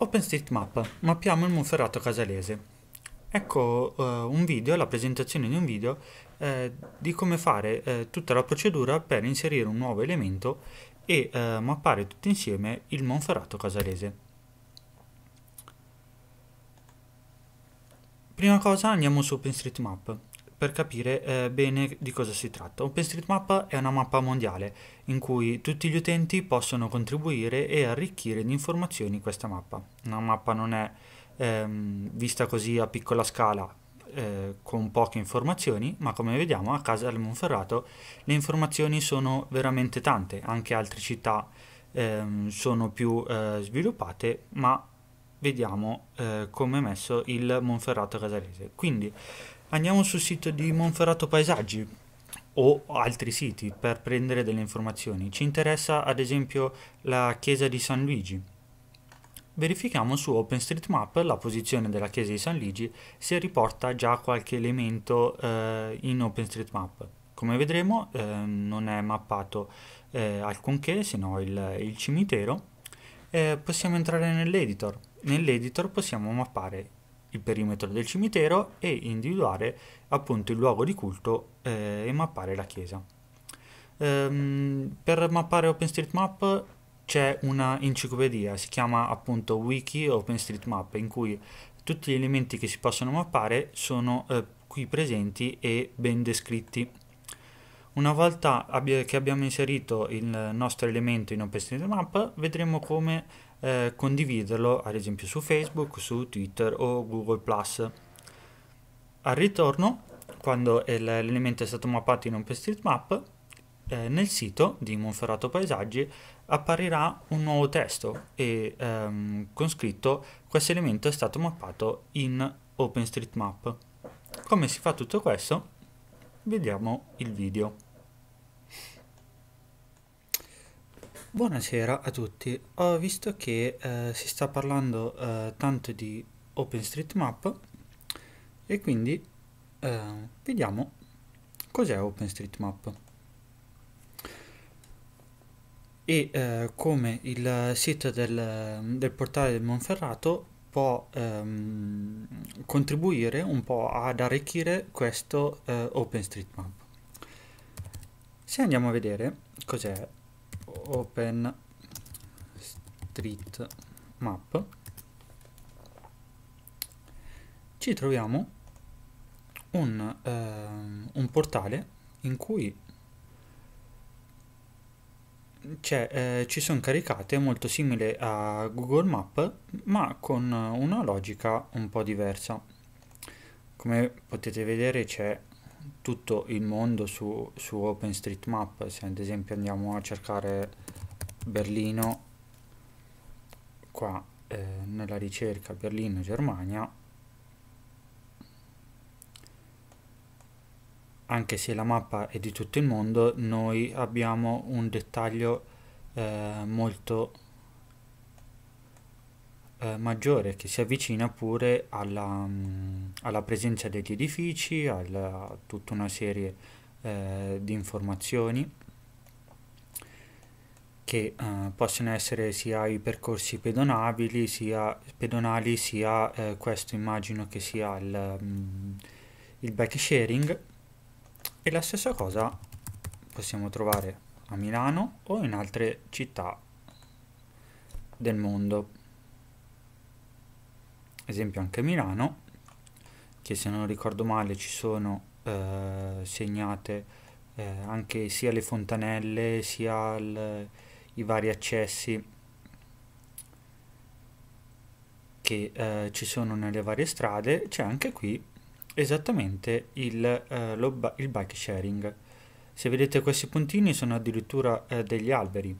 OpenStreetMap, mappiamo il Monferrato Casalese. Ecco eh, un video, la presentazione di un video eh, di come fare eh, tutta la procedura per inserire un nuovo elemento e eh, mappare tutto insieme il Monferrato Casalese. Prima cosa andiamo su OpenStreetMap per capire eh, bene di cosa si tratta. OpenStreetMap è una mappa mondiale in cui tutti gli utenti possono contribuire e arricchire di informazioni questa mappa. Una mappa non è ehm, vista così a piccola scala eh, con poche informazioni, ma come vediamo a Casa del Monferrato le informazioni sono veramente tante, anche altre città ehm, sono più eh, sviluppate, ma vediamo eh, come è messo il Monferrato Casalese. Quindi andiamo sul sito di Monferrato Paesaggi o altri siti per prendere delle informazioni. Ci interessa ad esempio la chiesa di San Luigi. Verifichiamo su OpenStreetMap la posizione della chiesa di San Luigi se riporta già qualche elemento eh, in OpenStreetMap. Come vedremo eh, non è mappato eh, alcunché se no il, il cimitero. Eh, possiamo entrare nell'editor. Nell'editor possiamo mappare il perimetro del cimitero e individuare appunto il luogo di culto eh, e mappare la chiesa. Ehm, per mappare OpenStreetMap c'è una enciclopedia, si chiama appunto Wiki OpenStreetMap, in cui tutti gli elementi che si possono mappare sono eh, qui presenti e ben descritti. Una volta abbia, che abbiamo inserito il nostro elemento in OpenStreetMap, vedremo come eh, condividerlo ad esempio su Facebook, su Twitter o Google ⁇ Al ritorno, quando l'elemento è stato mappato in OpenStreetMap, eh, nel sito di Monferrato Paesaggi apparirà un nuovo testo e ehm, con scritto questo elemento è stato mappato in OpenStreetMap. Come si fa tutto questo? Vediamo il video. Buonasera a tutti, ho visto che eh, si sta parlando eh, tanto di OpenStreetMap e quindi eh, vediamo cos'è OpenStreetMap e eh, come il sito del, del, portale del Monferrato può ehm, contribuire un po' ad arricchire questo eh, OpenStreetMap. Se andiamo a vedere cos'è open street map ci troviamo un, eh, un portale in cui eh, ci sono caricate molto simili a Google Map ma con una logica un po' diversa come potete vedere c'è tutto il mondo su, su OpenStreetMap, se ad esempio andiamo a cercare Berlino, qua eh, nella ricerca Berlino Germania, anche se la mappa è di tutto il mondo, noi abbiamo un dettaglio eh, molto eh, maggiore che si avvicina pure alla, mm, alla presenza degli edifici, a tutta una serie eh, di informazioni che eh, possono essere sia i percorsi pedonabili, sia pedonali, sia eh, questo immagino che sia il, mm, il bike sharing e la stessa cosa possiamo trovare a Milano o in altre città del mondo esempio anche Milano, che se non ricordo male ci sono eh, segnate eh, anche sia le fontanelle sia il, i vari accessi che eh, ci sono nelle varie strade, c'è anche qui esattamente il, eh, lo, il, bike sharing. Se vedete questi puntini sono addirittura eh, degli alberi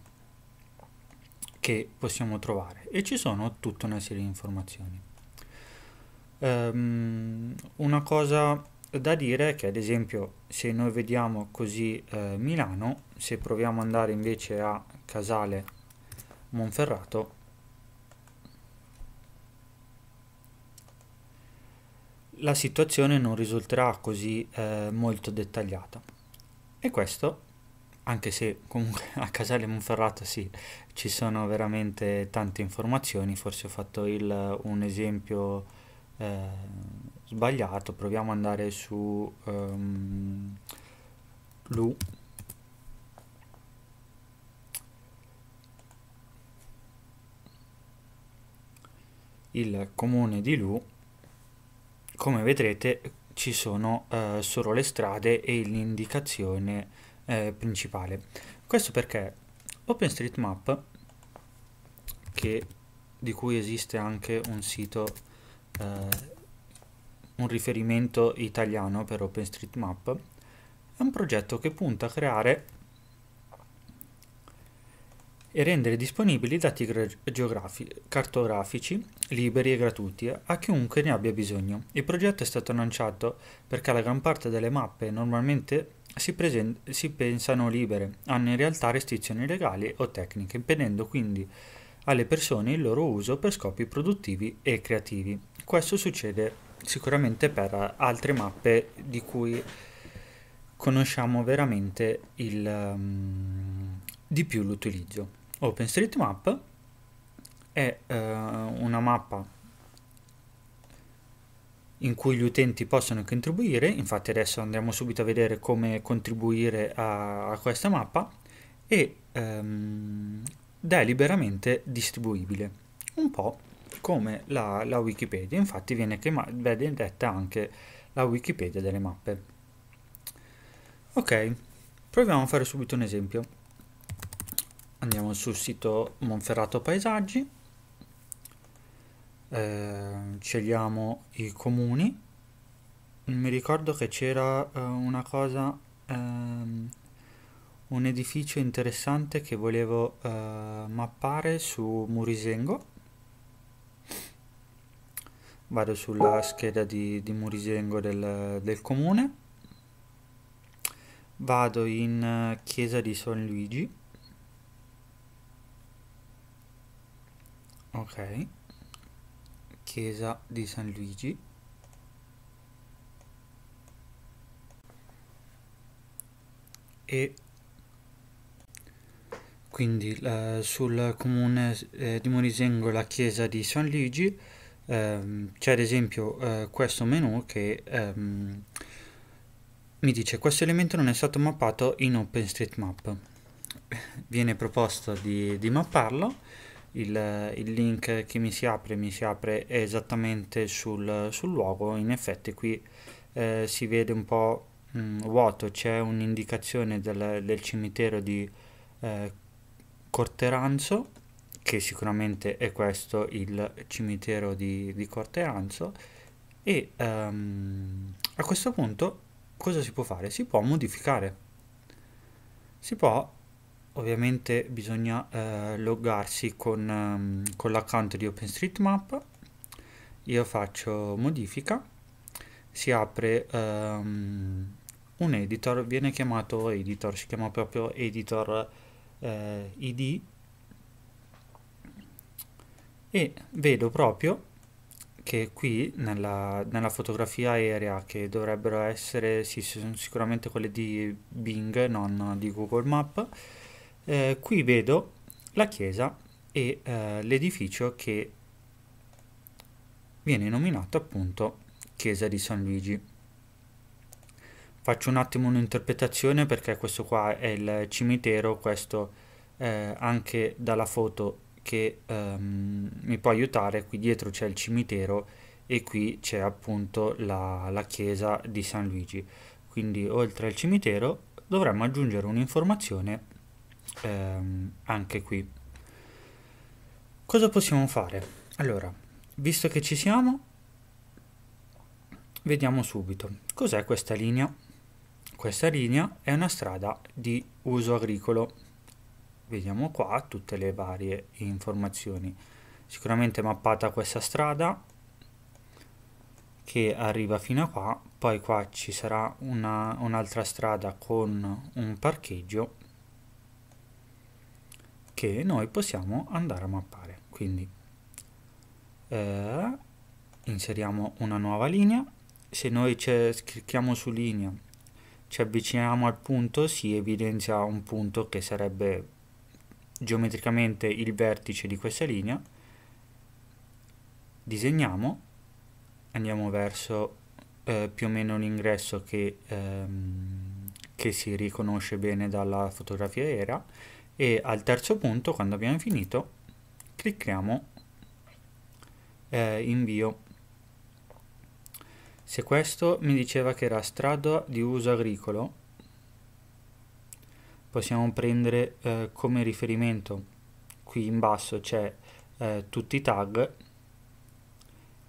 che possiamo trovare e ci sono tutta una serie di informazioni. Um, una cosa da dire è che ad esempio se noi vediamo così eh, Milano, se proviamo ad andare invece a Casale Monferrato, la situazione non risulterà così eh, molto dettagliata. E questo, anche se comunque a Casale Monferrato sì, ci sono veramente tante informazioni, forse ho fatto il, un esempio eh, sbagliato proviamo ad andare su um, lu il comune di lu come vedrete ci sono eh, solo le strade e l'indicazione eh, principale questo perché OpenStreetMap che di cui esiste anche un sito eh, un riferimento italiano per OpenStreetMap, è un progetto che punta a creare e rendere disponibili dati cartografici liberi e gratuiti a chiunque ne abbia bisogno. Il progetto è stato annunciato perché la gran parte delle mappe normalmente si, si pensano libere, hanno in realtà restrizioni legali o tecniche, impedendo quindi alle persone il loro uso per scopi produttivi e creativi. Questo succede sicuramente per altre mappe di cui conosciamo veramente il, um, di più l'utilizzo. OpenStreetMap è uh, una mappa in cui gli utenti possono contribuire, infatti adesso andiamo subito a vedere come contribuire a, a questa mappa e um, da liberamente distribuibile, un po' come la, la Wikipedia, infatti viene, chiamata, viene detta anche la Wikipedia delle mappe. Ok, proviamo a fare subito un esempio. Andiamo sul sito Monferrato Paesaggi, eh, scegliamo i comuni, mi ricordo che c'era eh, una cosa, ehm, un edificio interessante che volevo eh, mappare su Murisengo vado sulla scheda di, di Murigengo del, del comune vado in eh, chiesa di San Luigi ok chiesa di San Luigi e quindi eh, sul comune eh, di Morisengo la chiesa di San Luigi ehm, c'è ad esempio eh, questo menu che ehm, mi dice questo elemento non è stato mappato in OpenStreetMap viene proposto di, di mapparlo il, il, link che mi si apre mi si apre esattamente sul, sul luogo in effetti qui eh, si vede un po' mh, mm, vuoto c'è un'indicazione del, del, cimitero di eh, Corteranzo che sicuramente è questo il cimitero di, di Anzo. e um, a questo punto cosa si può fare? Si può modificare. Si può, ovviamente bisogna eh, loggarsi con, um, con l'account di OpenStreetMap. Io faccio modifica, si apre um, un editor, viene chiamato editor, si chiama proprio editor eh, id e vedo proprio che qui nella, nella fotografia aerea che dovrebbero essere, sì, sono sicuramente quelle di Bing, non di Google Map, eh, qui vedo la chiesa e eh, l'edificio che viene nominato appunto chiesa di San Luigi. Faccio un attimo un'interpretazione perché questo qua è il cimitero, questo eh, anche dalla foto che um, mi può aiutare. Qui dietro c'è il cimitero e qui c'è appunto la, la chiesa di San Luigi. Quindi oltre al cimitero dovremmo aggiungere un'informazione ehm, anche qui. Cosa possiamo fare? Allora, visto che ci siamo, vediamo subito. Cos'è questa linea? Questa linea è una strada di uso agricolo vediamo qua tutte le varie informazioni sicuramente mappata questa strada che arriva fino a qua poi qua ci sarà un'altra un strada con un parcheggio che noi possiamo andare a mappare quindi eh, inseriamo una nuova linea se noi clicchiamo su linea ci avviciniamo al punto si evidenzia un punto che sarebbe geometricamente il vertice di questa linea, disegniamo, andiamo verso eh, più o meno l'ingresso che, ehm, che si riconosce bene dalla fotografia era e al terzo punto, quando abbiamo finito, clicchiamo eh, invio. Se questo mi diceva che era strada di uso agricolo, possiamo prendere eh, come riferimento qui in basso c'è eh, tutti i tag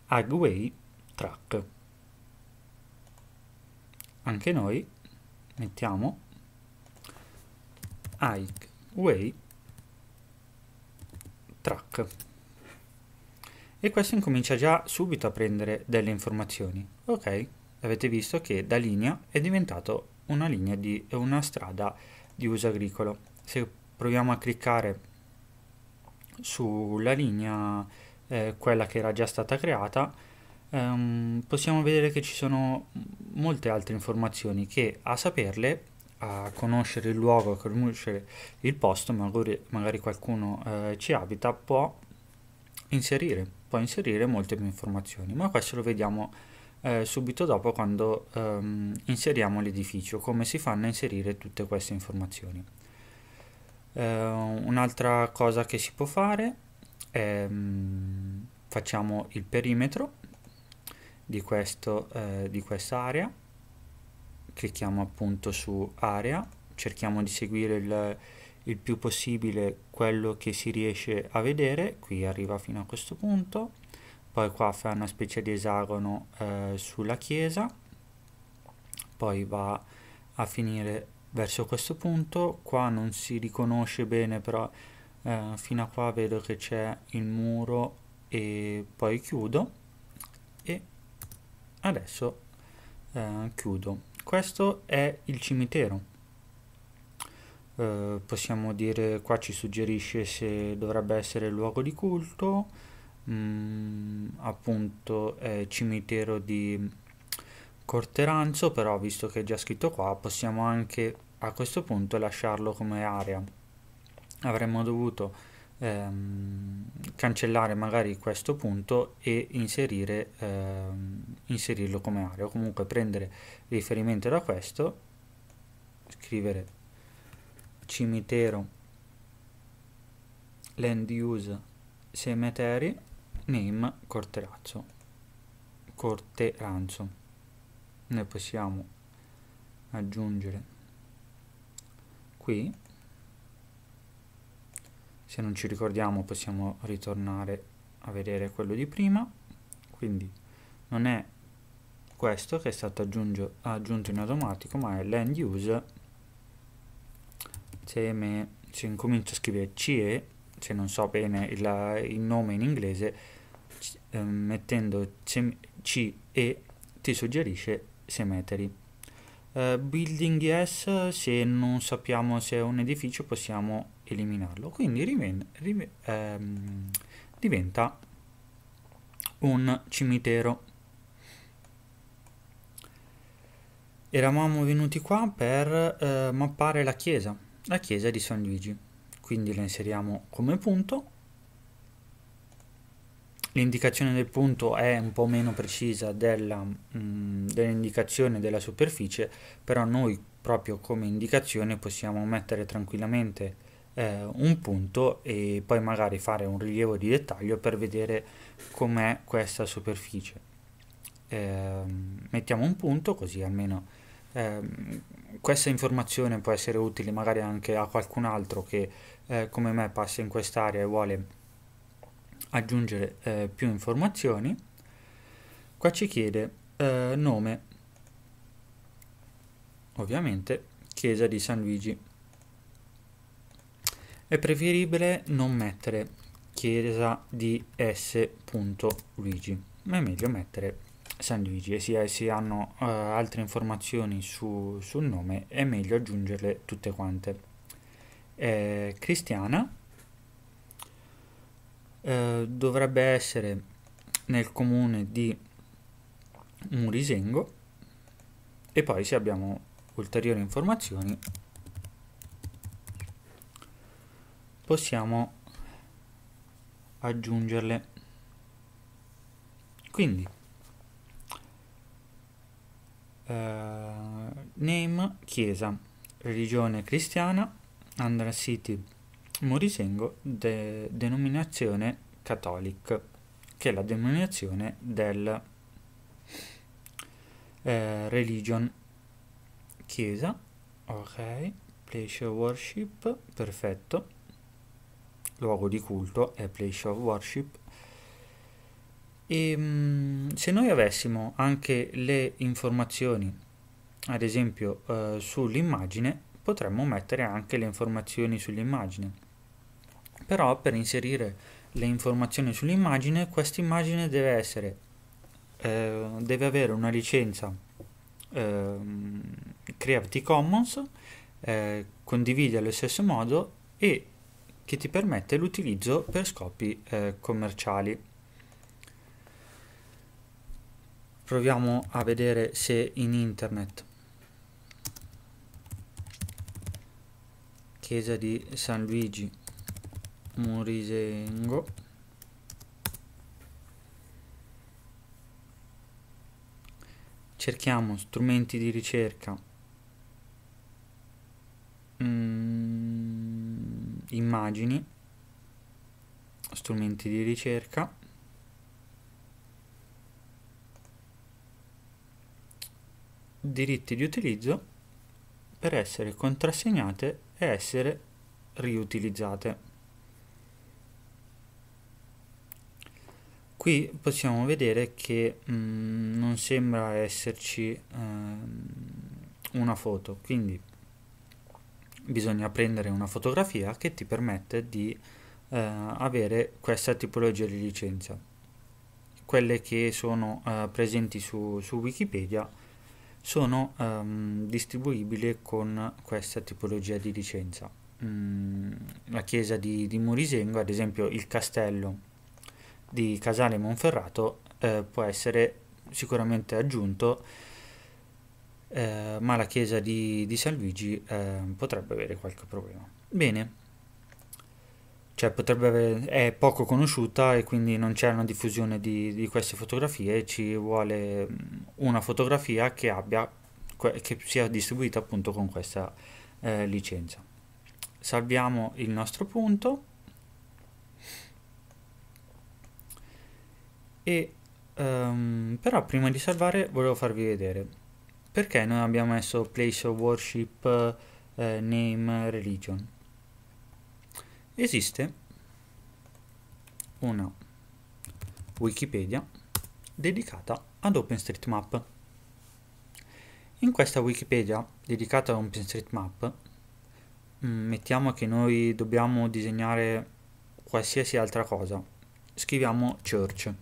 agway track anche noi mettiamo agway track e questo incomincia già subito a prendere delle informazioni ok avete visto che da linea è diventato una linea di una strada di uso agricolo. Se proviamo a cliccare sulla linea, eh, quella che era già stata creata, ehm, possiamo vedere che ci sono molte altre informazioni che a saperle, a conoscere il luogo, a conoscere il posto, magari, magari qualcuno eh, ci abita, può inserire, può inserire molte più informazioni, ma questo lo vediamo eh, subito dopo quando ehm, inseriamo l'edificio, come si fanno a inserire tutte queste informazioni. Eh, un'altra cosa che si può fare è mm, facciamo il perimetro di, questo, eh, di questa area, clicchiamo appunto su area, cerchiamo di seguire il, il più possibile quello che si riesce a vedere, qui arriva fino a questo punto, poi qua fa una specie di esagono eh, sulla chiesa poi va a finire verso questo punto qua non si riconosce bene però eh, fino a qua vedo che c'è il muro e poi chiudo e adesso eh, chiudo questo è il cimitero eh, possiamo dire qua ci suggerisce se dovrebbe essere il luogo di culto mh, mm, appunto eh, cimitero di Corteranzo, però visto che è già scritto qua possiamo anche a questo punto lasciarlo come area. Avremmo dovuto ehm, cancellare magari questo punto e inserire, ehm, inserirlo come area, o comunque prendere riferimento da questo, scrivere cimitero land use cemetery name corte ranzo noi possiamo aggiungere qui se non ci ricordiamo possiamo ritornare a vedere quello di prima quindi non è questo che è stato aggiungo, aggiunto in automatico ma è l'end use se, me, se incomincio a scrivere CE se non so bene il, il nome in inglese eh, mettendo CE ti suggerisce Semeteri. Uh, building yes, se non sappiamo se è un edificio possiamo eliminarlo, quindi riven- rive- ehm, diventa un cimitero. Eravamo venuti qua per eh, mappare la chiesa, la chiesa di San Luigi, quindi la inseriamo come punto l'indicazione del punto è un po' meno precisa della, mh, mm, dell'indicazione della superficie, però noi proprio come indicazione possiamo mettere tranquillamente eh, un punto e poi magari fare un rilievo di dettaglio per vedere com'è questa superficie. Eh, mettiamo un punto così almeno eh, questa informazione può essere utile magari anche a qualcun altro che eh, come me passa in quest'area e vuole aggiungere eh, più informazioni. Qua ci chiede eh, nome, ovviamente chiesa di San Luigi. È preferibile non mettere chiesa di S.Luigi, ma è meglio mettere San Luigi e se si hanno eh, altre informazioni su, sul nome è meglio aggiungerle tutte quante. È cristiana eh, dovrebbe essere nel comune di Murisengo e poi se abbiamo ulteriori informazioni possiamo aggiungerle quindi eh, name chiesa religione cristiana under city Morisengo de denominazione catholic, che è la denominazione del eh, religion chiesa, ok, place of worship, perfetto, luogo di culto è place of worship. E ehm, se noi avessimo anche le informazioni, ad esempio eh, sull'immagine, potremmo mettere anche le informazioni sull'immagine però per inserire le informazioni sull'immagine questa immagine deve essere eh, deve avere una licenza eh, Creative Commons eh, condivide allo stesso modo e che ti permette l'utilizzo per scopi eh, commerciali proviamo a vedere se in internet chiesa di San Luigi Morisengo cerchiamo strumenti di ricerca mm, immagini strumenti di ricerca diritti di utilizzo per essere contrassegnate e essere riutilizzate qui possiamo vedere che mh, mm, non sembra esserci eh, una foto quindi bisogna prendere una fotografia che ti permette di eh, avere questa tipologia di licenza quelle che sono eh, presenti su, su, wikipedia sono ehm, distribuibili con questa tipologia di licenza mm, la chiesa di, di Murisengo ad esempio il castello di Casale Monferrato eh, può essere sicuramente aggiunto, eh, ma la chiesa di, di San Luigi eh, potrebbe avere qualche problema. Bene, cioè potrebbe avere, è poco conosciuta e quindi non c'è una diffusione di, di queste fotografie, ci vuole mm, una fotografia che, abbia, che sia distribuita appunto con questa eh, licenza. Salviamo il nostro punto E, um, però prima di salvare volevo farvi vedere perché noi abbiamo messo place of worship eh, name religion. Esiste una Wikipedia dedicata ad OpenStreetMap. In questa Wikipedia dedicata ad OpenStreetMap mm, mettiamo che noi dobbiamo disegnare qualsiasi altra cosa. Scriviamo church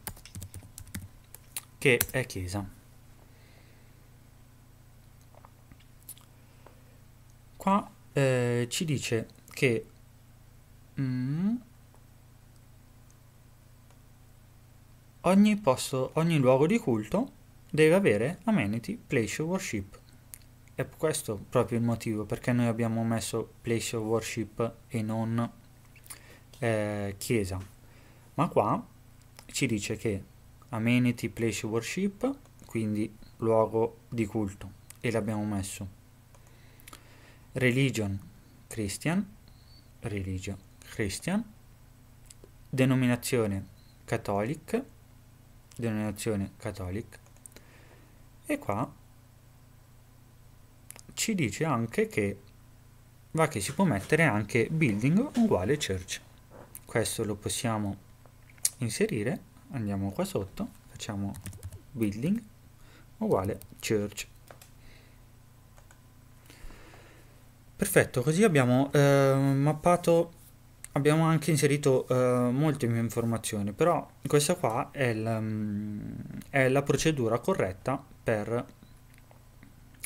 che è chiesa. Qua eh, ci dice che mm, ogni, posto, ogni luogo di culto deve avere amenity place of worship. E questo proprio il motivo perché noi abbiamo messo place of worship e non eh, chiesa. Ma qua ci dice che amenity place worship quindi luogo di culto e l'abbiamo messo religion christian religion christian denominazione catholic denominazione catholic e qua ci dice anche che va che si può mettere anche building uguale church questo lo possiamo inserire andiamo qua sotto facciamo building uguale church perfetto così abbiamo eh, mappato abbiamo anche inserito eh, molte informazioni però questa qua è, mm, è la procedura corretta per,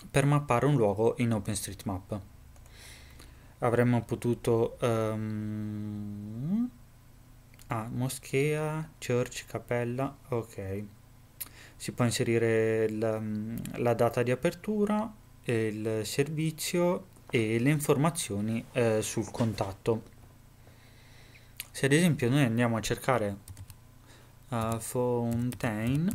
per mappare un luogo in OpenStreetMap avremmo potuto um, Ah, moschea, church, cappella, ok. Si può inserire la, mm, la data di apertura, il servizio e le informazioni eh, sul contatto. Se ad esempio noi andiamo a cercare uh, Fontaine,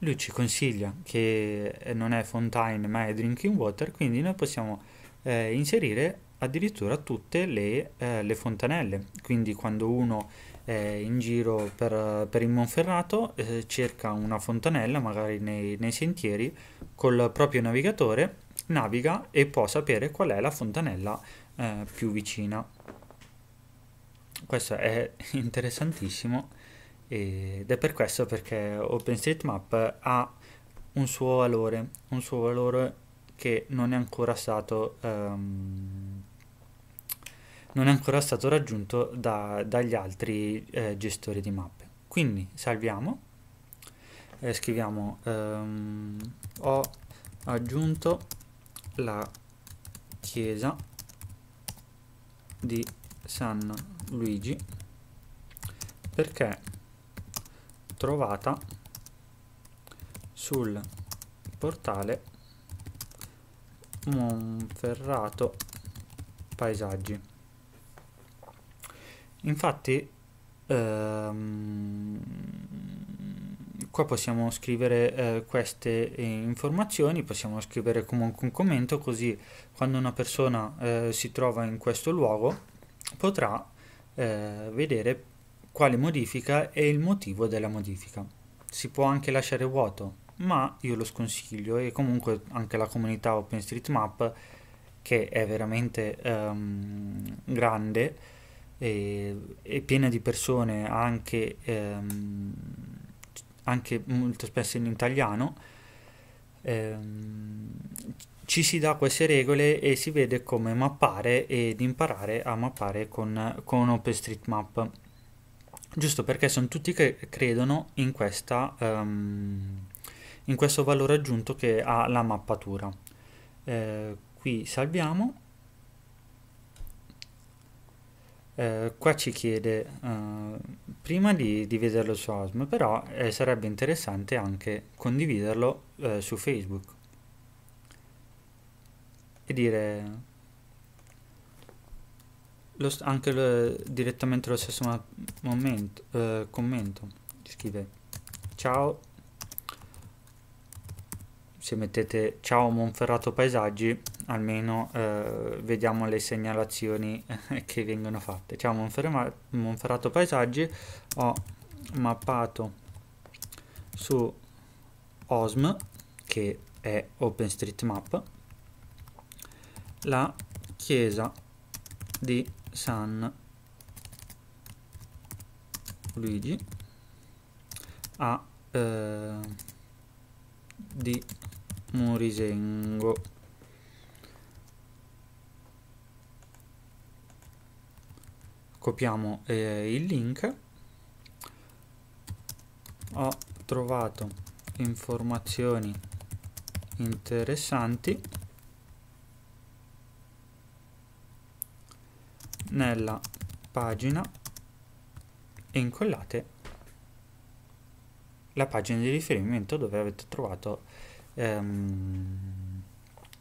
lui ci consiglia che non è Fontaine ma è Drinking Water, quindi noi possiamo eh, inserire addirittura tutte le, eh, le fontanelle, quindi quando uno è in giro per, per il Monferrato eh, cerca una fontanella, magari nei, nei sentieri, col proprio navigatore naviga e può sapere qual è la fontanella eh, più vicina. Questo è interessantissimo ed è per questo perché OpenStreetMap ha un suo valore, un suo valore che non è ancora stato ehm, non è ancora stato raggiunto da, dagli altri eh, gestori di mappe. Quindi salviamo, eh, scriviamo ehm, ho aggiunto la chiesa di San Luigi perché trovata sul portale Monferrato Paesaggi Infatti, ehm, qua possiamo scrivere eh, queste eh, informazioni, possiamo scrivere comunque un commento, così quando una persona eh, si trova in questo luogo potrà eh, vedere quale modifica e il motivo della modifica. Si può anche lasciare vuoto, ma io lo sconsiglio e comunque anche la comunità OpenStreetMap che è veramente ehm, grande e, e piena di persone anche, ehm, anche molto spesso in italiano, ehm, ci si dà queste regole e si vede come mappare ed imparare a mappare con, con OpenStreetMap. Giusto perché sono tutti che credono in, questa, um, in questo valore aggiunto che ha la mappatura. Eh, qui salviamo Eh, qua ci chiede, eh, prima di, di, vederlo su Osmo, però eh, sarebbe interessante anche condividerlo eh, su Facebook e dire lo, anche lo, direttamente lo stesso ma, momento, eh, commento. Scrive, ciao, se mettete ciao Monferrato Paesaggi almeno eh, vediamo le segnalazioni eh, che vengono fatte. Ciao Monferrato, Monferrato Paesaggi, ho mappato su OSM, che è OpenStreetMap, la chiesa di San Luigi a eh, di Morisengo copiamo eh, il link ho trovato informazioni interessanti nella pagina e incollate la pagina di riferimento dove avete trovato ehm,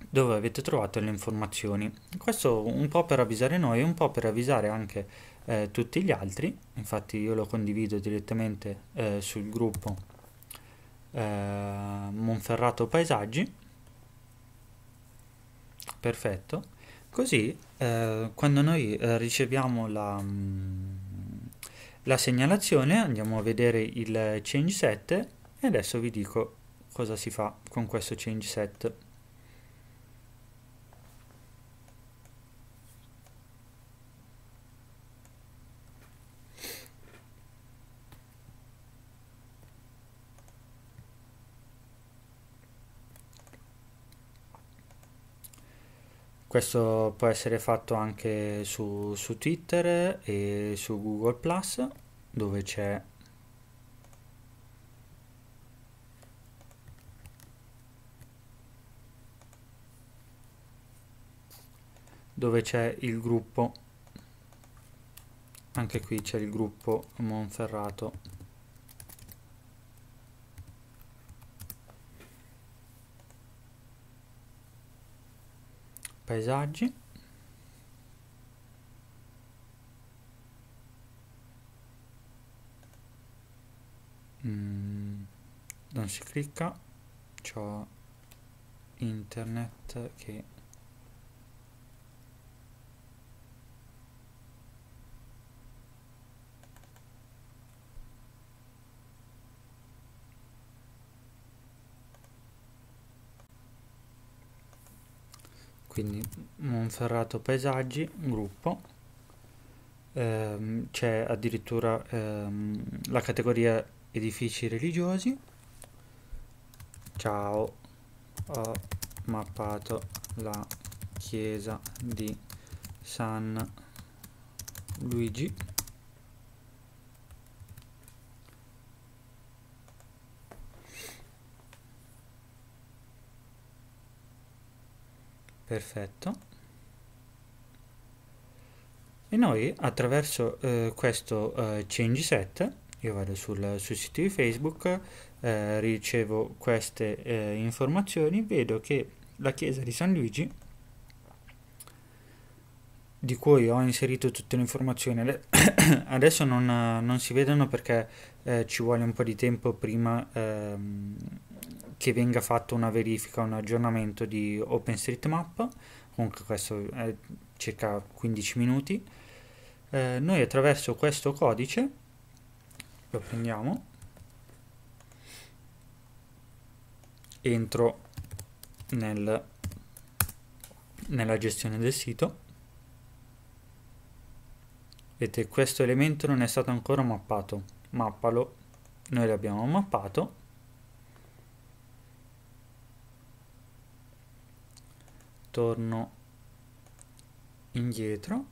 dove avete trovato le informazioni questo un po' per avvisare noi un po' per avvisare anche eh, tutti gli altri infatti io lo condivido direttamente eh, sul gruppo eh, Monferrato Paesaggi perfetto così eh, quando noi eh, riceviamo la, mm, la segnalazione andiamo a vedere il change set e adesso vi dico cosa si fa con questo change set questo può essere fatto anche su, su Twitter e su Google Plus dove c'è dove c'è il gruppo anche qui c'è il gruppo Monferrato paesaggi mm, non si clicca c'ho internet che quindi Monferrato Paesaggi, gruppo, ehm, c'è addirittura ehm, la categoria edifici religiosi, ciao, ho mappato la chiesa di San Luigi perfetto e noi attraverso eh, questo eh, change set io vado sul, sul sito di facebook eh, ricevo queste eh, informazioni vedo che la chiesa di san luigi di cui ho inserito tutte le informazioni adesso non, non si vedono perché eh, ci vuole un po di tempo prima ehm, che venga fatta una verifica, un aggiornamento di OpenStreetMap, comunque questo è circa 15 minuti. Eh, noi attraverso questo codice lo prendiamo, entro nel, nella gestione del sito. Vedete, questo elemento non è stato ancora mappato, mappalo, noi l'abbiamo mappato torno indietro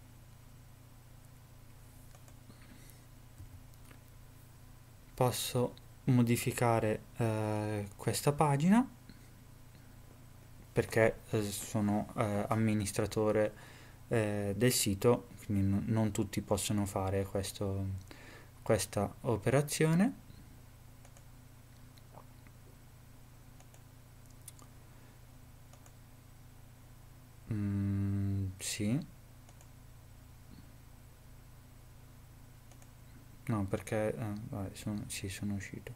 posso modificare eh, questa pagina perché eh, sono eh, amministratore eh, del sito quindi non tutti possono fare questo, questa operazione Mm, sì. No, perché... Eh, vabbè, sono, sì, sono uscito.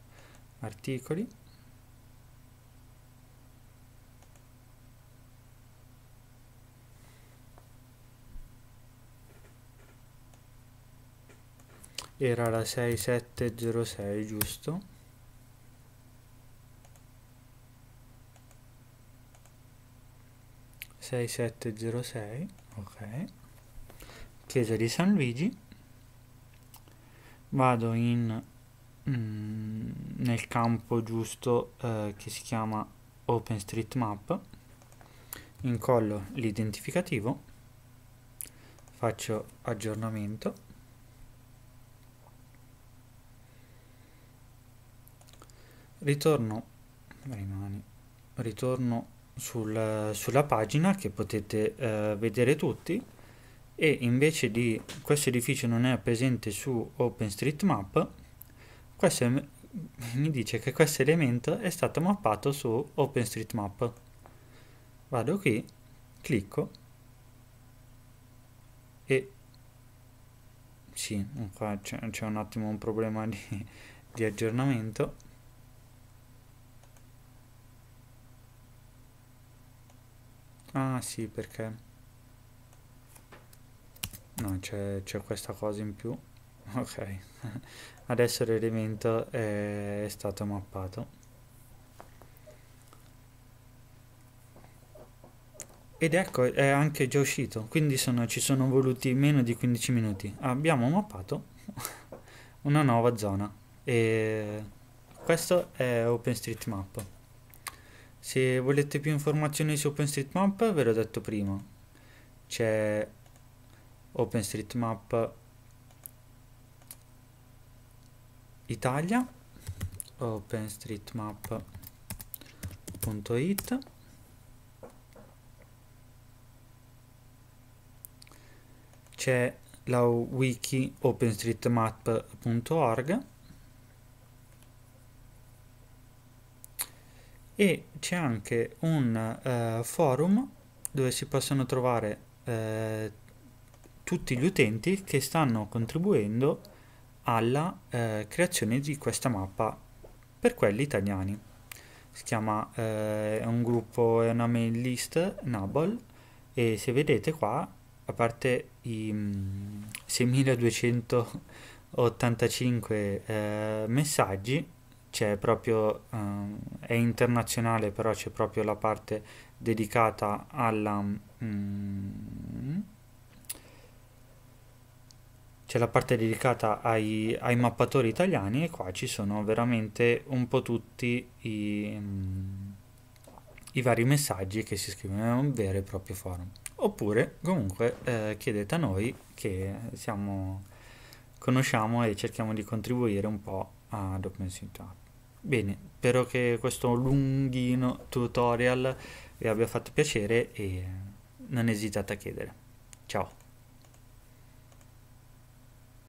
Articoli. Era la 6706, giusto? 6706 ok chiesa di San Luigi vado in mm, nel campo giusto eh, che si chiama OpenStreetMap incollo l'identificativo faccio aggiornamento ritorno rimani ritorno sul, sulla pagina che potete eh, vedere tutti e invece di questo edificio non è presente su OpenStreetMap questo mi dice che questo elemento è stato mappato su OpenStreetMap vado qui clicco e sì, qua c'è un attimo un problema di, di aggiornamento Ah sì, perché... No, c'è questa cosa in più. Ok. Adesso l'elemento è stato mappato. Ed ecco, è anche già uscito, quindi sono, ci sono voluti meno di 15 minuti. Abbiamo mappato una nuova zona e questo è OpenStreetMap. Se volete più informazioni su OpenStreetMap ve l'ho detto prima, c'è OpenStreetMap Italia, openstreetmap.it c'è la wiki openstreetmap.org e c'è anche un uh, forum dove si possono trovare uh, tutti gli utenti che stanno contribuendo alla uh, creazione di questa mappa per quelli italiani. Si chiama, è un gruppo, è una mail list, Nubble e se vedete qua, a parte i um, mm, 6285 messaggi, c'è proprio, um, è internazionale, però c'è proprio la parte dedicata alla... Um, c'è la parte dedicata ai, ai, mappatori italiani e qua ci sono veramente un po' tutti i, um, i vari messaggi che si scrivono, è un vero e proprio forum. Oppure comunque eh, chiedete a noi che siamo, conosciamo e cerchiamo di contribuire un po' ad OpenStreetMap. Bene, spero che questo lunghino tutorial vi abbia fatto piacere e non esitate a chiedere. Ciao!